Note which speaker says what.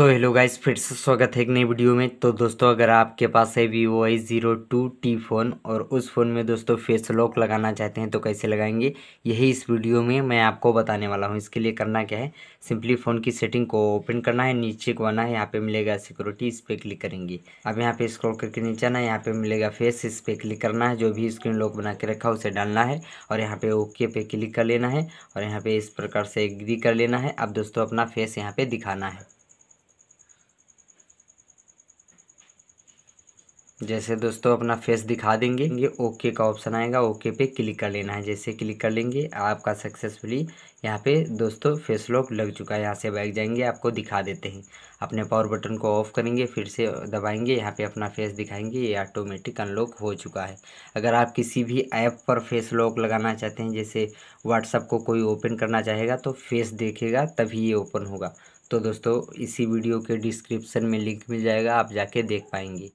Speaker 1: so hello guys फिर से स्वागत है एक नई वीडियो में तो दोस्तों अगर आपके पास है Vivo I zero two T phone और उस फ़ोन में दोस्तों फेस लॉक लगाना चाहते हैं तो कैसे लगाएंगे यही इस वीडियो में मैं आपको बताने वाला हूं इसके लिए करना क्या है सिंपली फ़ोन की सेटिंग को ओपन करना है नीचे को आना है यहाँ पर मिलेगा सिक्योरिटी इस पर क्लिक करेंगे अब यहाँ पर स्क्रॉल करके नीचे आना है यहाँ पर मिलेगा फेस इस पर क्लिक करना है जो भी स्क्रीन लॉक बना के रखा उसे डालना है और यहाँ पर ओके पे क्लिक कर लेना है और यहाँ पर इस प्रकार से एग्री कर लेना है अब दोस्तों अपना फेस यहाँ पर दिखाना है जैसे दोस्तों अपना फेस दिखा देंगे ये ओके का ऑप्शन आएगा ओके पे क्लिक कर लेना है जैसे क्लिक कर लेंगे आपका सक्सेसफुली यहाँ पे दोस्तों फेस लॉक लग चुका है यहाँ से बैग जाएंगे आपको दिखा देते हैं अपने पावर बटन को ऑफ करेंगे फिर से दबाएंगे यहाँ पे अपना फेस दिखाएंगे ये ऑटोमेटिक अनलॉक हो चुका है अगर आप किसी भी ऐप पर फेस लॉक लगाना चाहते हैं जैसे व्हाट्सअप को कोई ओपन करना चाहेगा तो फेस देखेगा तभी ये ओपन होगा तो दोस्तों इसी वीडियो के डिस्क्रिप्सन में लिंक मिल जाएगा आप जाके देख पाएंगे